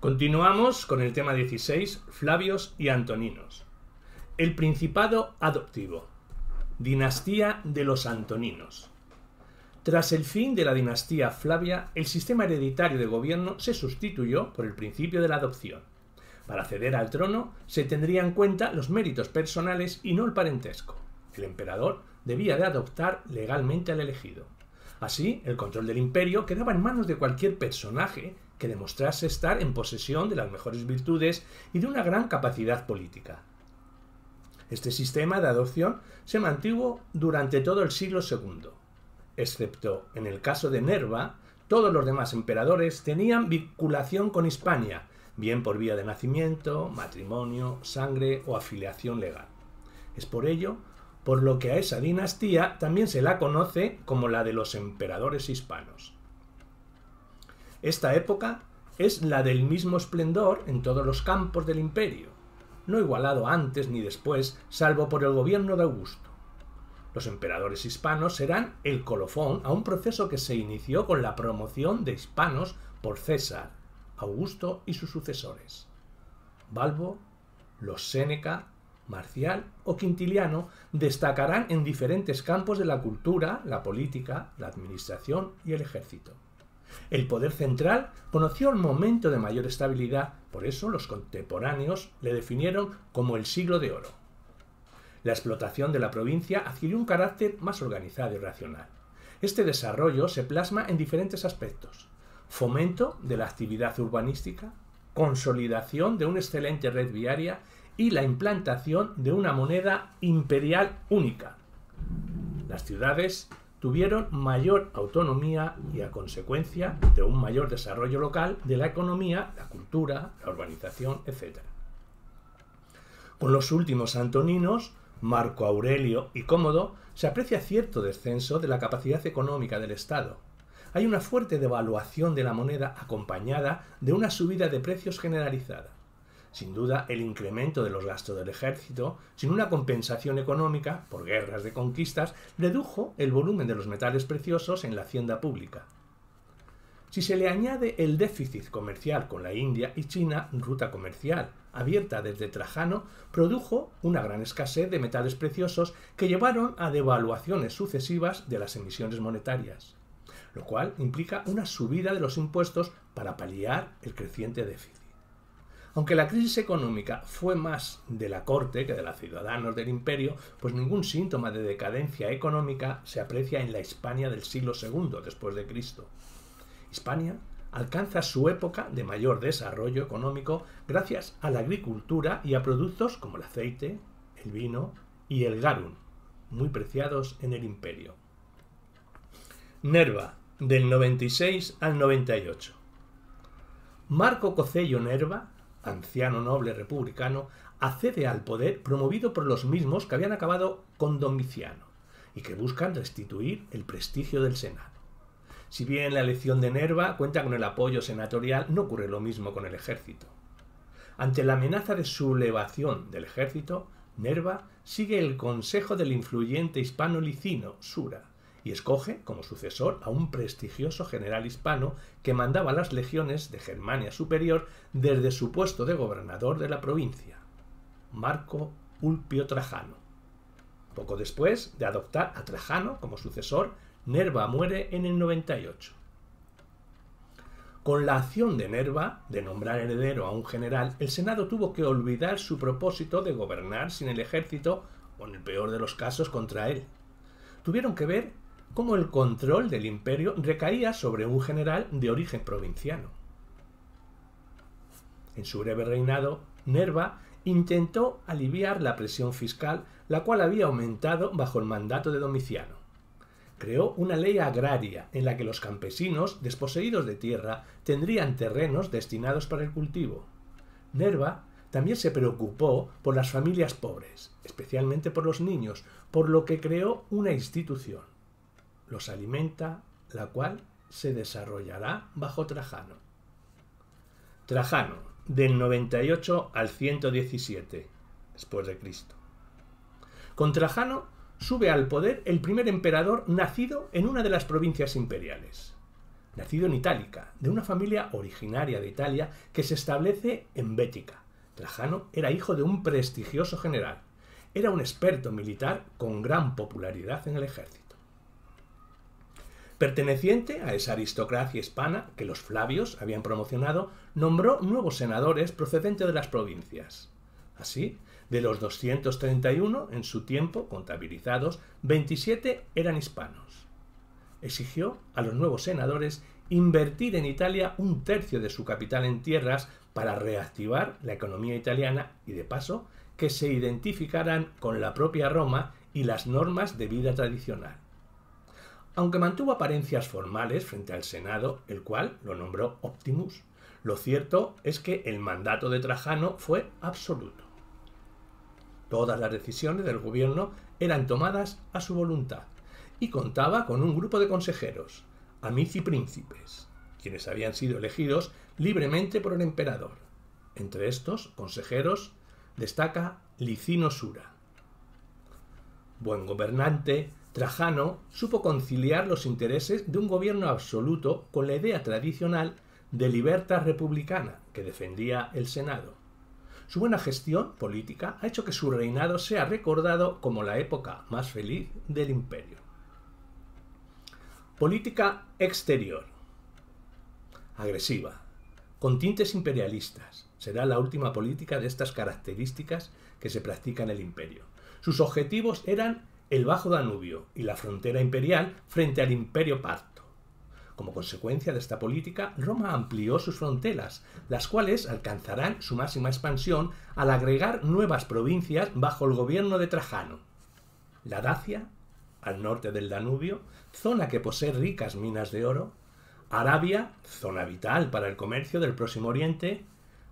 Continuamos con el tema 16, Flavios y Antoninos. El Principado Adoptivo. Dinastía de los Antoninos. Tras el fin de la dinastía Flavia, el sistema hereditario de gobierno se sustituyó por el principio de la adopción. Para acceder al trono se tendrían en cuenta los méritos personales y no el parentesco. El emperador debía de adoptar legalmente al elegido. Así, el control del imperio quedaba en manos de cualquier personaje que demostrase estar en posesión de las mejores virtudes y de una gran capacidad política. Este sistema de adopción se mantuvo durante todo el siglo II. Excepto en el caso de Nerva, todos los demás emperadores tenían vinculación con Hispania, bien por vía de nacimiento, matrimonio, sangre o afiliación legal. Es por ello por lo que a esa dinastía también se la conoce como la de los emperadores hispanos. Esta época es la del mismo esplendor en todos los campos del imperio, no igualado antes ni después, salvo por el gobierno de Augusto. Los emperadores hispanos serán el colofón a un proceso que se inició con la promoción de hispanos por César, Augusto y sus sucesores. Balbo, los Séneca, Marcial o Quintiliano destacarán en diferentes campos de la cultura, la política, la administración y el ejército. El poder central conoció el momento de mayor estabilidad, por eso los contemporáneos le definieron como el siglo de oro. La explotación de la provincia adquirió un carácter más organizado y racional. Este desarrollo se plasma en diferentes aspectos. Fomento de la actividad urbanística, consolidación de una excelente red viaria y la implantación de una moneda imperial única. Las ciudades tuvieron mayor autonomía y a consecuencia de un mayor desarrollo local de la economía, la cultura, la urbanización, etc. Con los últimos antoninos, Marco Aurelio y Cómodo, se aprecia cierto descenso de la capacidad económica del Estado. Hay una fuerte devaluación de la moneda acompañada de una subida de precios generalizada sin duda, el incremento de los gastos del ejército, sin una compensación económica por guerras de conquistas, redujo el volumen de los metales preciosos en la hacienda pública. Si se le añade el déficit comercial con la India y China, ruta comercial abierta desde Trajano, produjo una gran escasez de metales preciosos que llevaron a devaluaciones sucesivas de las emisiones monetarias, lo cual implica una subida de los impuestos para paliar el creciente déficit. Aunque la crisis económica fue más de la corte que de los ciudadanos del imperio, pues ningún síntoma de decadencia económica se aprecia en la España del siglo II después de Cristo. Hispania alcanza su época de mayor desarrollo económico gracias a la agricultura y a productos como el aceite, el vino y el garum, muy preciados en el imperio. Nerva, del 96 al 98. Marco Cocello Nerva anciano noble republicano, accede al poder promovido por los mismos que habían acabado con Domiciano y que buscan restituir el prestigio del Senado. Si bien la elección de Nerva cuenta con el apoyo senatorial, no ocurre lo mismo con el ejército. Ante la amenaza de sublevación del ejército, Nerva sigue el consejo del influyente hispano Licino, Sura, y escoge como sucesor a un prestigioso general hispano que mandaba las legiones de Germania Superior desde su puesto de gobernador de la provincia, Marco Ulpio Trajano. Poco después de adoptar a Trajano como sucesor, Nerva muere en el 98. Con la acción de Nerva de nombrar heredero a un general, el Senado tuvo que olvidar su propósito de gobernar sin el ejército o, en el peor de los casos, contra él. Tuvieron que ver como el control del imperio recaía sobre un general de origen provinciano. En su breve reinado, Nerva intentó aliviar la presión fiscal, la cual había aumentado bajo el mandato de Domiciano. Creó una ley agraria en la que los campesinos, desposeídos de tierra, tendrían terrenos destinados para el cultivo. Nerva también se preocupó por las familias pobres, especialmente por los niños, por lo que creó una institución, los alimenta, la cual se desarrollará bajo Trajano. Trajano, del 98 al 117 después de Cristo. Con Trajano sube al poder el primer emperador nacido en una de las provincias imperiales. Nacido en Itálica, de una familia originaria de Italia que se establece en Bética. Trajano era hijo de un prestigioso general. Era un experto militar con gran popularidad en el ejército. Perteneciente a esa aristocracia hispana que los Flavios habían promocionado, nombró nuevos senadores procedentes de las provincias. Así, de los 231 en su tiempo contabilizados, 27 eran hispanos. Exigió a los nuevos senadores invertir en Italia un tercio de su capital en tierras para reactivar la economía italiana y, de paso, que se identificaran con la propia Roma y las normas de vida tradicional. Aunque mantuvo apariencias formales frente al Senado, el cual lo nombró Optimus, lo cierto es que el mandato de Trajano fue absoluto. Todas las decisiones del gobierno eran tomadas a su voluntad y contaba con un grupo de consejeros, amici príncipes, quienes habían sido elegidos libremente por el emperador. Entre estos consejeros destaca Licino Sura. Buen gobernante, Trajano supo conciliar los intereses de un gobierno absoluto con la idea tradicional de libertad republicana que defendía el Senado. Su buena gestión política ha hecho que su reinado sea recordado como la época más feliz del imperio. Política exterior. Agresiva. Con tintes imperialistas. Será la última política de estas características que se practica en el imperio. Sus objetivos eran el Bajo Danubio y la frontera imperial frente al Imperio Parto. Como consecuencia de esta política, Roma amplió sus fronteras, las cuales alcanzarán su máxima expansión al agregar nuevas provincias bajo el gobierno de Trajano. La Dacia, al norte del Danubio, zona que posee ricas minas de oro, Arabia, zona vital para el comercio del Próximo Oriente,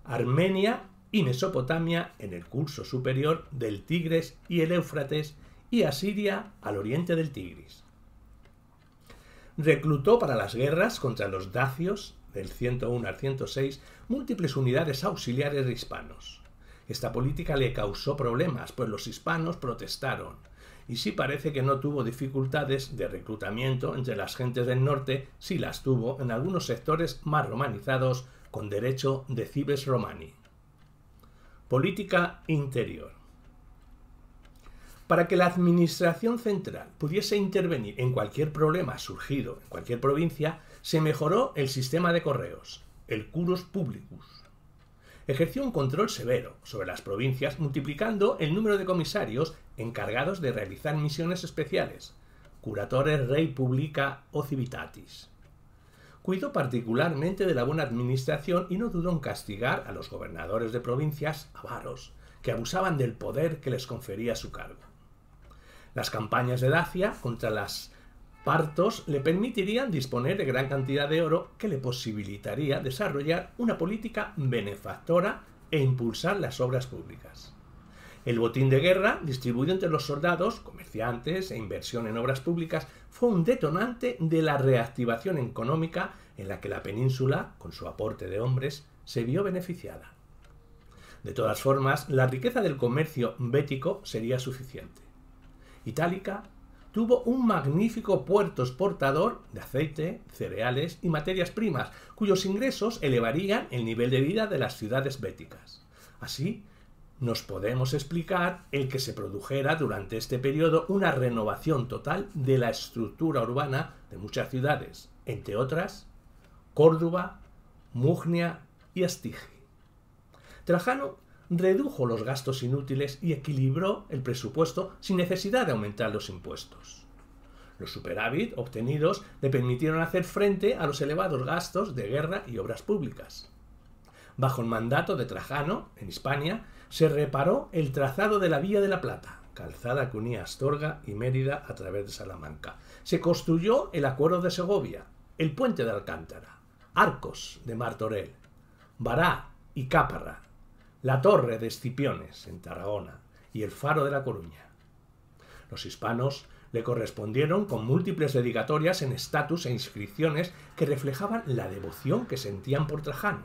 Armenia y Mesopotamia en el curso superior del Tigres y el Éufrates, y a Siria al oriente del Tigris. Reclutó para las guerras contra los dacios, del 101 al 106, múltiples unidades auxiliares de hispanos. Esta política le causó problemas, pues los hispanos protestaron, y sí parece que no tuvo dificultades de reclutamiento entre las gentes del norte, si las tuvo en algunos sectores más romanizados con derecho de cibes romani. Política interior para que la Administración Central pudiese intervenir en cualquier problema surgido en cualquier provincia, se mejoró el sistema de correos, el curus publicus. Ejerció un control severo sobre las provincias multiplicando el número de comisarios encargados de realizar misiones especiales, curatores rei publica o civitatis. Cuidó particularmente de la buena administración y no dudó en castigar a los gobernadores de provincias avaros, que abusaban del poder que les confería su cargo. Las campañas de Dacia contra las partos le permitirían disponer de gran cantidad de oro que le posibilitaría desarrollar una política benefactora e impulsar las obras públicas. El botín de guerra, distribuido entre los soldados, comerciantes e inversión en obras públicas, fue un detonante de la reactivación económica en la que la península, con su aporte de hombres, se vio beneficiada. De todas formas, la riqueza del comercio bético sería suficiente itálica, tuvo un magnífico puerto exportador de aceite, cereales y materias primas, cuyos ingresos elevarían el nivel de vida de las ciudades béticas. Así, nos podemos explicar el que se produjera durante este periodo una renovación total de la estructura urbana de muchas ciudades, entre otras Córdoba, Mugnia y Astigi. Trajano redujo los gastos inútiles y equilibró el presupuesto sin necesidad de aumentar los impuestos. Los superávit obtenidos le permitieron hacer frente a los elevados gastos de guerra y obras públicas. Bajo el mandato de Trajano, en Hispania, se reparó el trazado de la Vía de la Plata, calzada que unía Astorga y Mérida a través de Salamanca. Se construyó el Acuerdo de Segovia, el Puente de Alcántara, Arcos de Martorell, Bará y Cáparra, la torre de Escipiones, en Tarragona, y el faro de La Coruña. Los hispanos le correspondieron con múltiples dedicatorias en estatus e inscripciones que reflejaban la devoción que sentían por Trajano.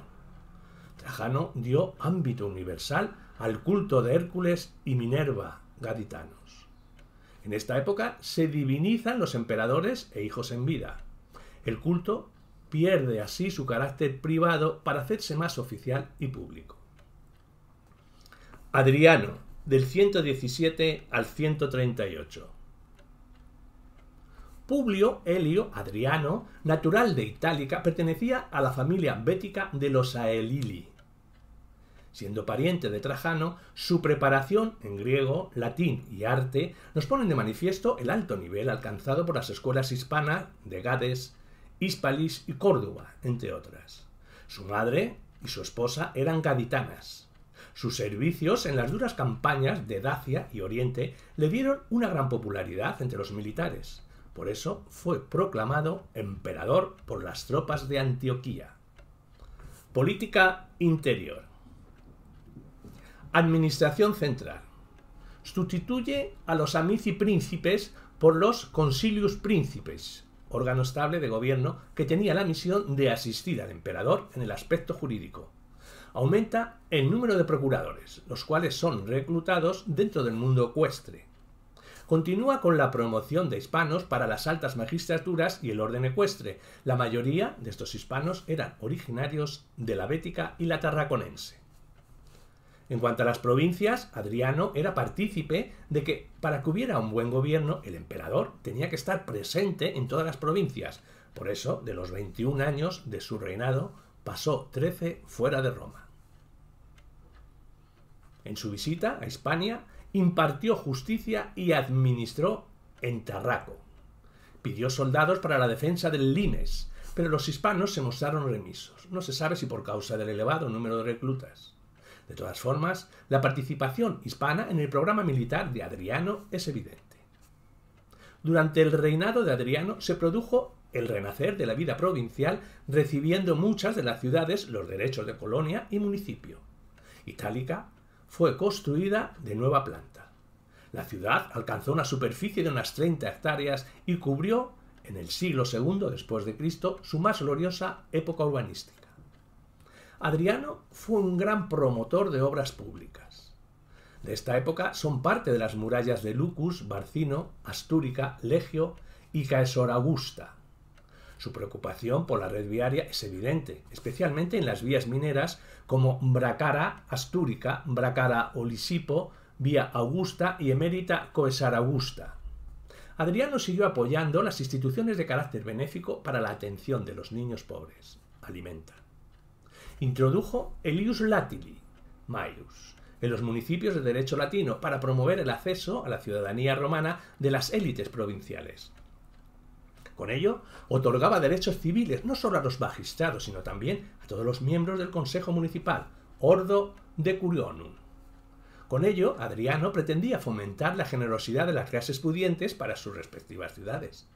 Trajano dio ámbito universal al culto de Hércules y Minerva, gaditanos. En esta época se divinizan los emperadores e hijos en vida. El culto pierde así su carácter privado para hacerse más oficial y público. Adriano, del 117 al 138. Publio Helio Adriano, natural de Itálica, pertenecía a la familia bética de los Aelili. Siendo pariente de Trajano, su preparación en griego, latín y arte nos ponen de manifiesto el alto nivel alcanzado por las escuelas hispanas de Gades, Hispalis y Córdoba, entre otras. Su madre y su esposa eran gaditanas. Sus servicios en las duras campañas de Dacia y Oriente le dieron una gran popularidad entre los militares. Por eso fue proclamado emperador por las tropas de Antioquía. Política interior. Administración central. Sustituye a los amici príncipes por los consilius príncipes, órgano estable de gobierno que tenía la misión de asistir al emperador en el aspecto jurídico aumenta el número de procuradores, los cuales son reclutados dentro del mundo ecuestre. Continúa con la promoción de hispanos para las altas magistraturas y el orden ecuestre. La mayoría de estos hispanos eran originarios de la Bética y la Tarraconense. En cuanto a las provincias, Adriano era partícipe de que para que hubiera un buen gobierno, el emperador tenía que estar presente en todas las provincias. Por eso, de los 21 años de su reinado, pasó 13 fuera de Roma. En su visita a Hispania impartió justicia y administró en Tarraco. Pidió soldados para la defensa del Limes, pero los hispanos se mostraron remisos. No se sabe si por causa del elevado número de reclutas. De todas formas, la participación hispana en el programa militar de Adriano es evidente. Durante el reinado de Adriano se produjo el renacer de la vida provincial recibiendo muchas de las ciudades los derechos de colonia y municipio. Itálica fue construida de nueva planta. La ciudad alcanzó una superficie de unas 30 hectáreas y cubrió, en el siglo II después de Cristo, su más gloriosa época urbanística. Adriano fue un gran promotor de obras públicas. De esta época son parte de las murallas de Lucus, Barcino, Astúrica, Legio y Caesor Augusta, su preocupación por la red viaria es evidente, especialmente en las vías mineras como Bracara, Astúrica, Bracara, Olisipo, Vía Augusta y Emérita Augusta. Adriano siguió apoyando las instituciones de carácter benéfico para la atención de los niños pobres. Alimenta. Introdujo Elius Latili, Maius, en los municipios de derecho latino para promover el acceso a la ciudadanía romana de las élites provinciales. Con ello, otorgaba derechos civiles no solo a los magistrados, sino también a todos los miembros del Consejo Municipal, Ordo de Curionum. Con ello, Adriano pretendía fomentar la generosidad de las clases pudientes para sus respectivas ciudades.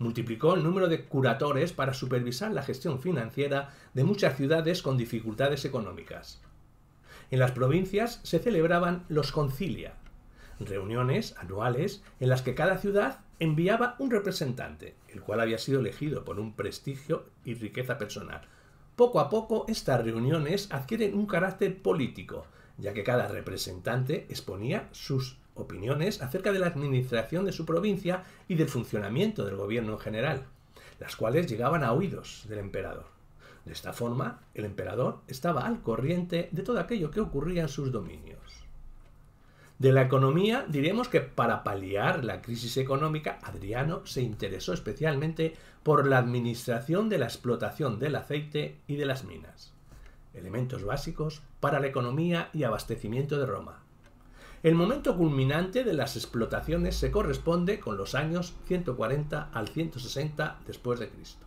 Multiplicó el número de curatores para supervisar la gestión financiera de muchas ciudades con dificultades económicas. En las provincias se celebraban los concilia, reuniones anuales en las que cada ciudad enviaba un representante, el cual había sido elegido por un prestigio y riqueza personal. Poco a poco estas reuniones adquieren un carácter político, ya que cada representante exponía sus opiniones acerca de la administración de su provincia y del funcionamiento del gobierno en general, las cuales llegaban a oídos del emperador. De esta forma, el emperador estaba al corriente de todo aquello que ocurría en sus dominios de la economía, diremos que para paliar la crisis económica, Adriano se interesó especialmente por la administración de la explotación del aceite y de las minas, elementos básicos para la economía y abastecimiento de Roma. El momento culminante de las explotaciones se corresponde con los años 140 al 160 después de Cristo.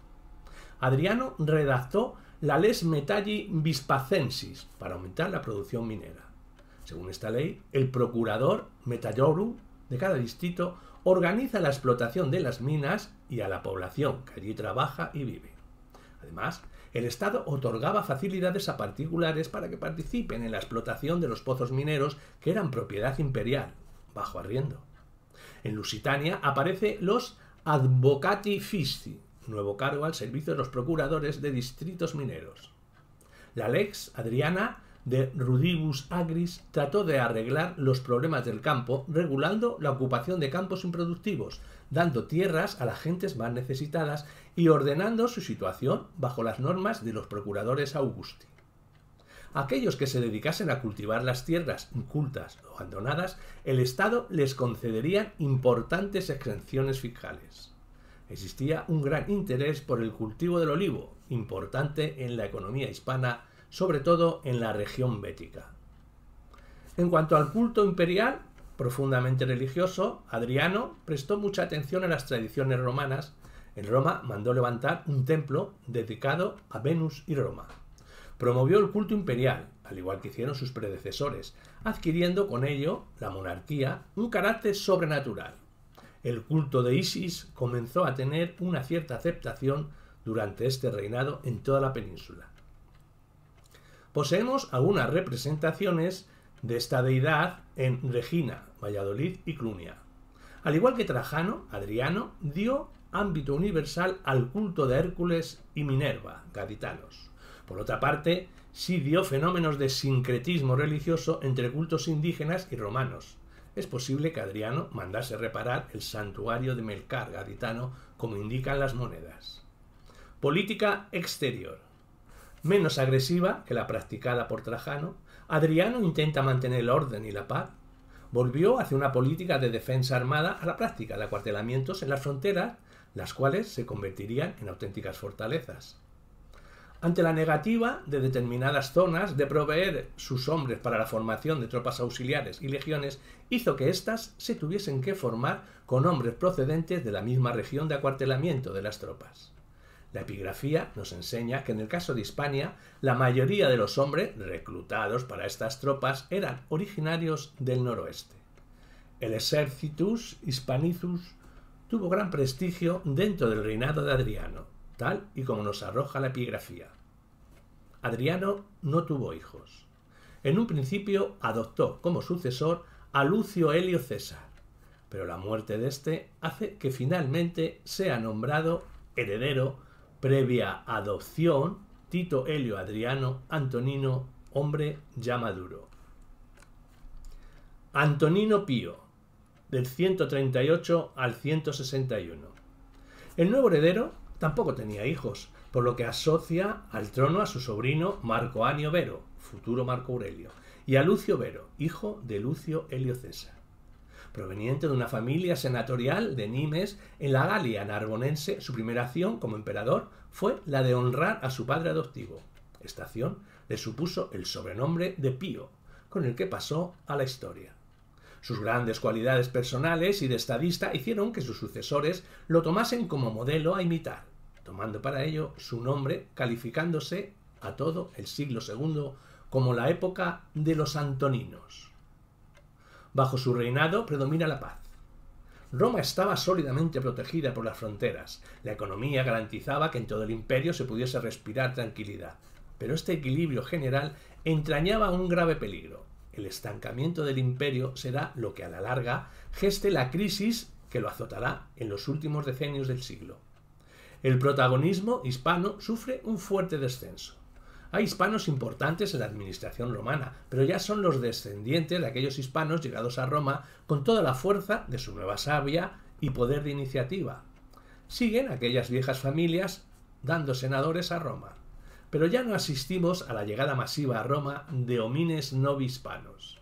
Adriano redactó la Les Metalli Vispacensis para aumentar la producción minera. Según esta ley, el procurador Metallorum de cada distrito organiza la explotación de las minas y a la población que allí trabaja y vive. Además, el Estado otorgaba facilidades a particulares para que participen en la explotación de los pozos mineros que eran propiedad imperial, bajo arriendo. En Lusitania aparece los Advocati Fisci, nuevo cargo al servicio de los procuradores de distritos mineros. La Lex Adriana de Rudibus Agris trató de arreglar los problemas del campo regulando la ocupación de campos improductivos, dando tierras a las gentes más necesitadas y ordenando su situación bajo las normas de los procuradores Augusti. Aquellos que se dedicasen a cultivar las tierras incultas o abandonadas, el Estado les concedería importantes exenciones fiscales. Existía un gran interés por el cultivo del olivo, importante en la economía hispana sobre todo en la región bética. En cuanto al culto imperial, profundamente religioso, Adriano prestó mucha atención a las tradiciones romanas. En Roma mandó levantar un templo dedicado a Venus y Roma. Promovió el culto imperial, al igual que hicieron sus predecesores, adquiriendo con ello la monarquía un carácter sobrenatural. El culto de Isis comenzó a tener una cierta aceptación durante este reinado en toda la península. Poseemos algunas representaciones de esta deidad en Regina, Valladolid y Clunia. Al igual que Trajano, Adriano dio ámbito universal al culto de Hércules y Minerva, gaditanos. Por otra parte, sí dio fenómenos de sincretismo religioso entre cultos indígenas y romanos. Es posible que Adriano mandase reparar el santuario de Melcar gaditano, como indican las monedas. Política exterior menos agresiva que la practicada por Trajano, Adriano intenta mantener el orden y la paz. Volvió hacia una política de defensa armada a la práctica de acuartelamientos en las fronteras, las cuales se convertirían en auténticas fortalezas. Ante la negativa de determinadas zonas de proveer sus hombres para la formación de tropas auxiliares y legiones, hizo que éstas se tuviesen que formar con hombres procedentes de la misma región de acuartelamiento de las tropas. La epigrafía nos enseña que en el caso de Hispania, la mayoría de los hombres reclutados para estas tropas eran originarios del noroeste. El Exercitus Hispanicus tuvo gran prestigio dentro del reinado de Adriano, tal y como nos arroja la epigrafía. Adriano no tuvo hijos. En un principio adoptó como sucesor a Lucio Helio César, pero la muerte de este hace que finalmente sea nombrado heredero previa adopción, Tito Helio Adriano Antonino, hombre ya maduro. Antonino Pío, del 138 al 161. El nuevo heredero tampoco tenía hijos, por lo que asocia al trono a su sobrino Marco Anio Vero, futuro Marco Aurelio, y a Lucio Vero, hijo de Lucio Helio César proveniente de una familia senatorial de Nimes en la Galia narbonense. Su primera acción como emperador fue la de honrar a su padre adoptivo. Esta acción le supuso el sobrenombre de Pío, con el que pasó a la historia. Sus grandes cualidades personales y de estadista hicieron que sus sucesores lo tomasen como modelo a imitar, tomando para ello su nombre, calificándose a todo el siglo II como la época de los antoninos. Bajo su reinado predomina la paz. Roma estaba sólidamente protegida por las fronteras. La economía garantizaba que en todo el imperio se pudiese respirar tranquilidad. Pero este equilibrio general entrañaba un grave peligro. El estancamiento del imperio será lo que a la larga geste la crisis que lo azotará en los últimos decenios del siglo. El protagonismo hispano sufre un fuerte descenso. Hay hispanos importantes en la administración romana, pero ya son los descendientes de aquellos hispanos llegados a Roma con toda la fuerza de su nueva sabia y poder de iniciativa. Siguen aquellas viejas familias dando senadores a Roma. Pero ya no asistimos a la llegada masiva a Roma de homines no hispanos.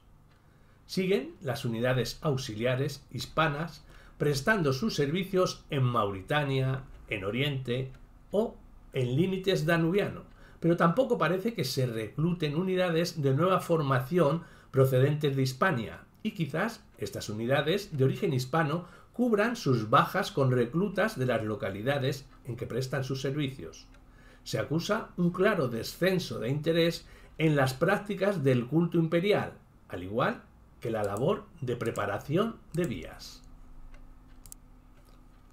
Siguen las unidades auxiliares hispanas prestando sus servicios en Mauritania, en Oriente o en límites danubianos pero tampoco parece que se recluten unidades de nueva formación procedentes de Hispania, y quizás estas unidades de origen hispano cubran sus bajas con reclutas de las localidades en que prestan sus servicios. Se acusa un claro descenso de interés en las prácticas del culto imperial, al igual que la labor de preparación de vías.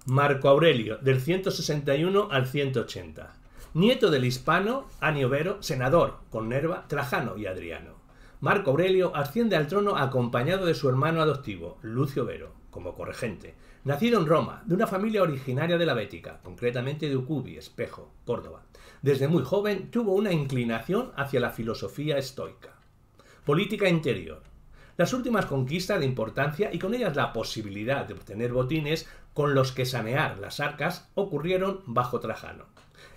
Marco Aurelio, del 161 al 180. Nieto del hispano Anio Vero, senador, con Nerva, Trajano y Adriano. Marco Aurelio asciende al trono acompañado de su hermano adoptivo, Lucio Vero, como corregente, nacido en Roma, de una familia originaria de la Bética, concretamente de Ucubi, Espejo, Córdoba. Desde muy joven tuvo una inclinación hacia la filosofía estoica. Política interior. Las últimas conquistas de importancia y con ellas la posibilidad de obtener botines con los que sanear las arcas ocurrieron bajo Trajano.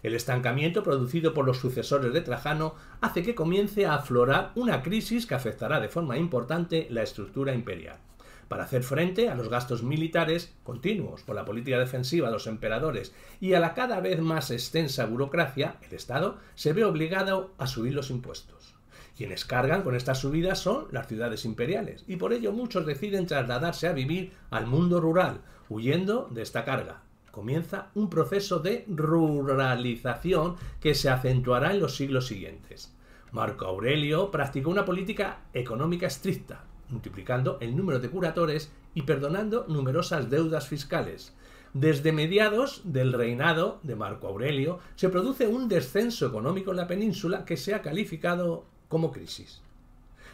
El estancamiento producido por los sucesores de Trajano hace que comience a aflorar una crisis que afectará de forma importante la estructura imperial. Para hacer frente a los gastos militares continuos por la política defensiva de los emperadores y a la cada vez más extensa burocracia, el Estado se ve obligado a subir los impuestos. Quienes cargan con estas subidas son las ciudades imperiales, y por ello muchos deciden trasladarse a vivir al mundo rural, huyendo de esta carga comienza un proceso de ruralización que se acentuará en los siglos siguientes. Marco Aurelio practicó una política económica estricta, multiplicando el número de curatores y perdonando numerosas deudas fiscales. Desde mediados del reinado de Marco Aurelio se produce un descenso económico en la península que se ha calificado como crisis.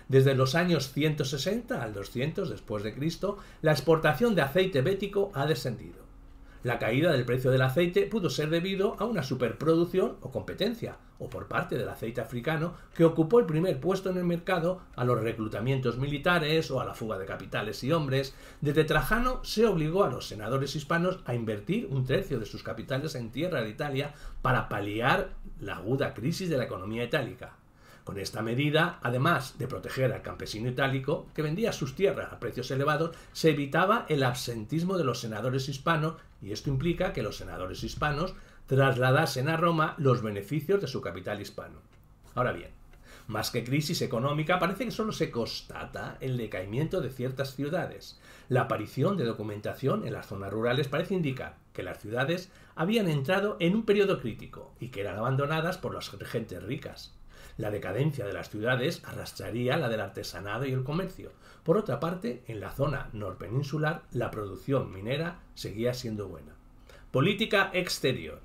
Desde los años 160 al 200 después de Cristo, la exportación de aceite bético ha descendido. La caída del precio del aceite pudo ser debido a una superproducción o competencia, o por parte del aceite africano, que ocupó el primer puesto en el mercado a los reclutamientos militares o a la fuga de capitales y hombres. Desde Trajano se obligó a los senadores hispanos a invertir un tercio de sus capitales en tierra de Italia para paliar la aguda crisis de la economía itálica. Con esta medida, además de proteger al campesino itálico, que vendía sus tierras a precios elevados, se evitaba el absentismo de los senadores hispanos, y esto implica que los senadores hispanos trasladasen a Roma los beneficios de su capital hispano. Ahora bien, más que crisis económica, parece que solo se constata el decaimiento de ciertas ciudades. La aparición de documentación en las zonas rurales parece indicar que las ciudades habían entrado en un periodo crítico y que eran abandonadas por las gentes ricas la decadencia de las ciudades arrastraría la del artesanado y el comercio. Por otra parte, en la zona norpeninsular la producción minera seguía siendo buena. Política exterior.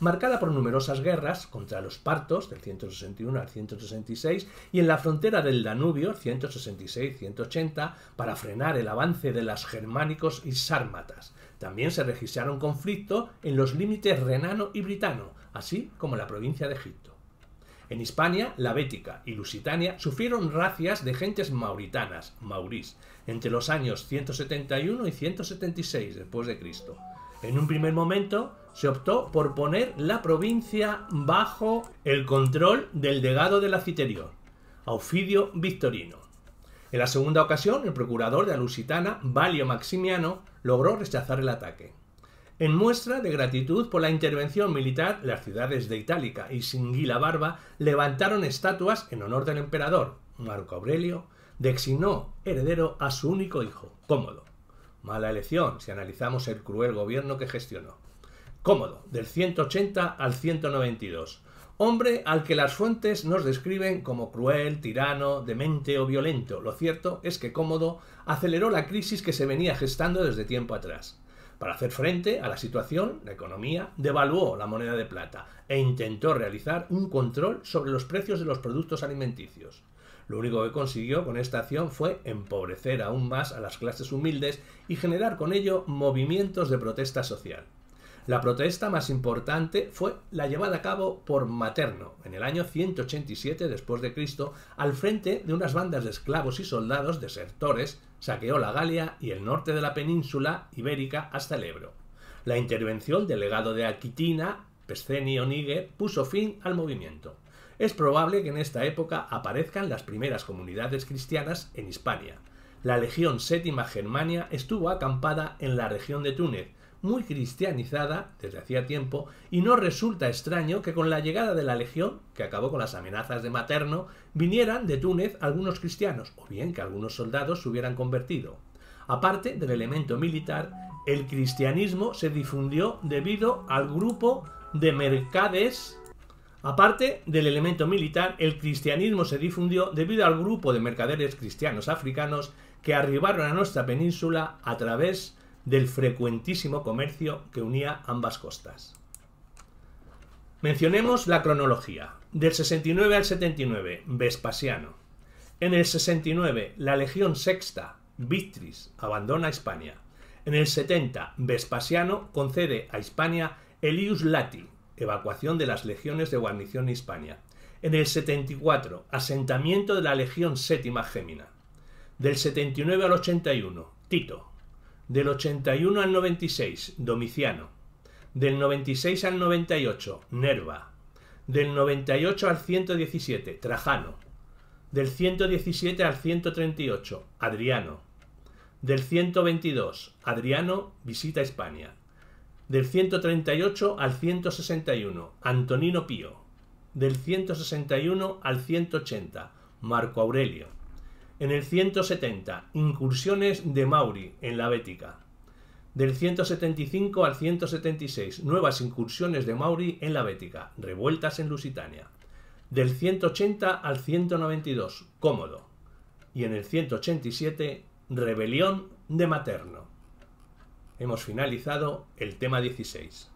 Marcada por numerosas guerras contra los partos del 161 al 166 y en la frontera del Danubio 166-180 para frenar el avance de las germánicos y sármatas. También se registraron conflictos en los límites renano y britano, así como en la provincia de Egipto. En Hispania, la Bética y Lusitania sufrieron racias de gentes mauritanas, maurís, entre los años 171 y 176 después de Cristo. En un primer momento se optó por poner la provincia bajo el control del legado la Citerión, Aufidio Victorino. En la segunda ocasión, el procurador de la Lusitana, Valio Maximiano, logró rechazar el ataque en muestra de gratitud por la intervención militar, las ciudades de Itálica y Singuila Barba levantaron estatuas en honor del emperador Marco Aurelio, designó heredero a su único hijo, Cómodo. Mala elección si analizamos el cruel gobierno que gestionó. Cómodo, del 180 al 192. Hombre al que las fuentes nos describen como cruel, tirano, demente o violento. Lo cierto es que Cómodo aceleró la crisis que se venía gestando desde tiempo atrás. Para hacer frente a la situación, la economía devaluó la moneda de plata e intentó realizar un control sobre los precios de los productos alimenticios. Lo único que consiguió con esta acción fue empobrecer aún más a las clases humildes y generar con ello movimientos de protesta social. La protesta más importante fue la llevada a cabo por Materno, en el año 187 después de Cristo, al frente de unas bandas de esclavos y soldados desertores, saqueó la Galia y el norte de la península ibérica hasta el Ebro. La intervención del legado de Aquitina, Pescenio Nigue, puso fin al movimiento. Es probable que en esta época aparezcan las primeras comunidades cristianas en Hispania. La Legión Séptima Germania estuvo acampada en la región de Túnez muy cristianizada desde hacía tiempo, y no resulta extraño que con la llegada de la Legión, que acabó con las amenazas de Materno, vinieran de Túnez algunos cristianos, o bien que algunos soldados se hubieran convertido. Aparte del elemento militar, el cristianismo se difundió debido al grupo de mercades Aparte del elemento militar, el cristianismo se difundió debido al grupo de mercaderes cristianos africanos que arribaron a nuestra península a través del frecuentísimo comercio que unía ambas costas. Mencionemos la cronología. Del 69 al 79, Vespasiano. En el 69, la Legión Sexta, Victris, abandona España. En el 70, Vespasiano concede a España Elius Lati, evacuación de las legiones de guarnición en España En el 74, asentamiento de la Legión Séptima Gémina. Del 79 al 81, Tito, del 81 al 96, Domiciano. Del 96 al 98, Nerva. Del 98 al 117, Trajano. Del 117 al 138, Adriano. Del 122, Adriano visita España. Del 138 al 161, Antonino Pío. Del 161 al 180, Marco Aurelio en el 170, incursiones de Mauri en la Bética. Del 175 al 176, nuevas incursiones de Mauri en la Bética, revueltas en Lusitania. Del 180 al 192, Cómodo. Y en el 187, rebelión de Materno. Hemos finalizado el tema 16.